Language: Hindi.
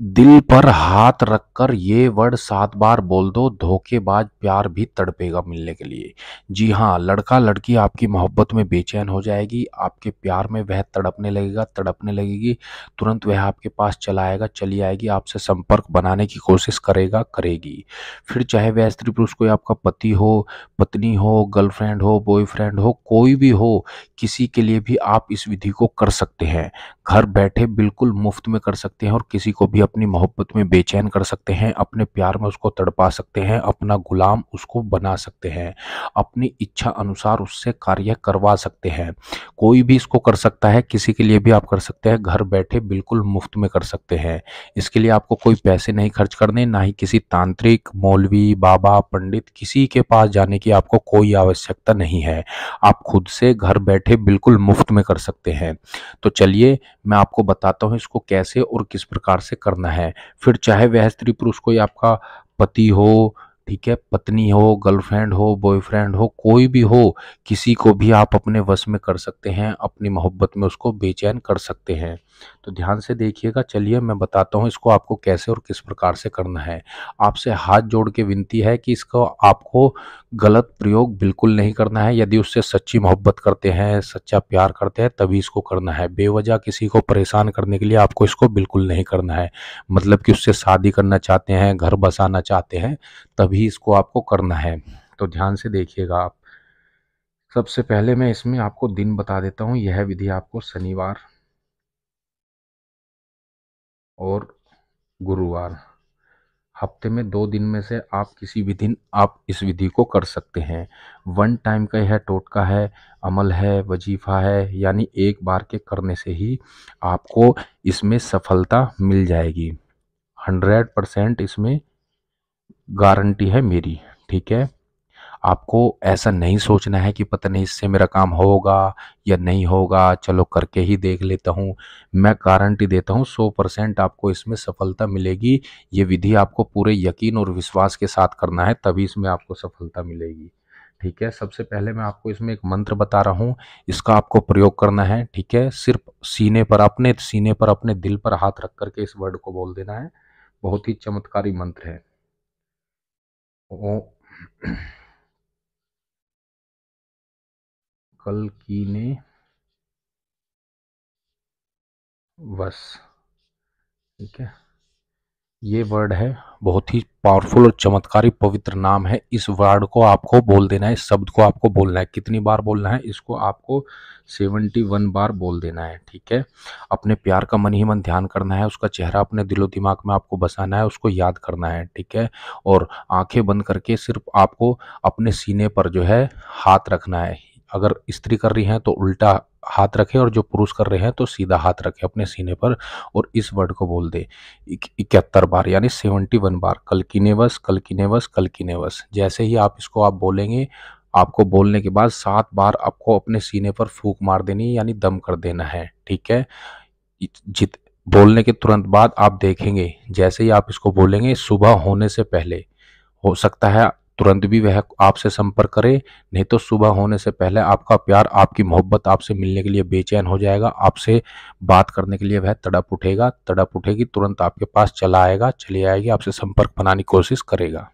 दिल पर हाथ रखकर ये वर्ड सात बार बोल दो धोखेबाज प्यार भी तड़पेगा मिलने के लिए जी हाँ लड़का लड़की आपकी मोहब्बत में बेचैन हो जाएगी आपके प्यार में वह तड़पने लगेगा तड़पने लगेगी तुरंत वह आपके पास चला आएगा चली आएगी आपसे संपर्क बनाने की कोशिश करेगा करेगी फिर चाहे वह स्त्री पुरुष कोई आपका पति हो पत्नी हो गर्लफ्रेंड हो बॉयफ्रेंड हो कोई भी हो किसी के लिए भी आप इस विधि को कर सकते हैं घर बैठे बिल्कुल मुफ्त में कर सकते हैं और किसी को भी अपनी मोहब्बत में बेचैन कर सकते हैं अपने प्यार में उसको तड़पा सकते हैं अपना गुलाम उसको बना सकते हैं अपनी इच्छा अनुसार उससे कार्य करवा सकते हैं कोई भी इसको कर सकता है किसी के लिए भी आप कर सकते हैं घर बैठे बिल्कुल मुफ्त में कर सकते हैं इसके लिए आपको कोई पैसे नहीं खर्च करने ना ही किसी तांत्रिक मौलवी बाबा पंडित किसी के पास जाने की आपको कोई आवश्यकता नहीं है आप खुद से घर बैठे बिल्कुल मुफ्त में कर सकते हैं तो चलिए मैं आपको बताता हूँ इसको कैसे और किस प्रकार से कर करना है फिर चाहे वह स्त्री पुरुष कोई आपका पति हो ठीक है पत्नी हो गर्लफ्रेंड हो बॉयफ्रेंड हो कोई भी हो किसी को भी आप अपने वश में कर सकते हैं अपनी मोहब्बत में उसको बेचैन कर सकते हैं तो ध्यान से देखिएगा चलिए मैं बताता हूँ इसको आपको कैसे और किस प्रकार से करना है आपसे हाथ जोड़ के विनती है कि इसको आपको गलत प्रयोग बिल्कुल नहीं करना है यदि उससे सच्ची मोहब्बत करते हैं सच्चा प्यार करते हैं तभी इसको करना है बेवजह किसी को परेशान करने के लिए आपको इसको बिल्कुल नहीं करना है मतलब कि उससे शादी करना चाहते हैं घर बसाना चाहते हैं तभी इसको आपको करना है तो ध्यान से देखिएगा आप सबसे पहले मैं इसमें आपको दिन बता देता हूँ यह विधि आपको शनिवार और गुरुवार हफ्ते में दो दिन में से आप किसी भी दिन आप इस विधि को कर सकते हैं वन टाइम का यह टोटका है अमल है वजीफा है यानी एक बार के करने से ही आपको इसमें सफलता मिल जाएगी हंड्रेड परसेंट इसमें गारंटी है मेरी ठीक है आपको ऐसा नहीं सोचना है कि पता नहीं इससे मेरा काम होगा या नहीं होगा चलो करके ही देख लेता हूँ मैं गारंटी देता हूँ सौ परसेंट आपको इसमें सफलता मिलेगी ये विधि आपको पूरे यकीन और विश्वास के साथ करना है तभी इसमें आपको सफलता मिलेगी ठीक है सबसे पहले मैं आपको इसमें एक मंत्र बता रहा हूँ इसका आपको प्रयोग करना है ठीक है सिर्फ सीने पर अपने सीने पर अपने दिल पर हाथ रख करके इस वर्ड को बोल देना है बहुत ही चमत्कारी मंत्र है कल की ने बस ठीक है ये वर्ड है बहुत ही पावरफुल और चमत्कारी पवित्र नाम है इस वर्ड को आपको बोल देना है इस शब्द को आपको बोलना है कितनी बार बोलना है इसको आपको सेवेंटी वन बार बोल देना है ठीक है अपने प्यार का मन ही मन ध्यान करना है उसका चेहरा अपने दिलो दिमाग में आपको बसाना है उसको याद करना है ठीक है और आंखें बंद करके सिर्फ आपको अपने सीने पर जो है हाथ रखना है अगर स्त्री कर रही हैं तो उल्टा हाथ रखें और जो पुरुष कर रहे हैं तो सीधा हाथ रखें अपने सीने पर और इस वर्ड को बोल दे इकहत्तर बार यानी सेवेंटी वन बार कल की नेवस जैसे ही आप इसको आप बोलेंगे आपको बोलने के बाद सात बार आपको अपने सीने पर फूक मार देनी है यानी दम कर देना है ठीक है जित बोलने के तुरंत बाद आप देखेंगे जैसे ही आप इसको बोलेंगे सुबह होने से पहले हो सकता है तुरंत भी वह आपसे संपर्क करे नहीं तो सुबह होने से पहले आपका प्यार आपकी मोहब्बत आपसे मिलने के लिए बेचैन हो जाएगा आपसे बात करने के लिए वह तड़प उठेगा तड़प उठेगी तुरंत आपके पास चला आएगा चली आएगी आपसे संपर्क बनाने की कोशिश करेगा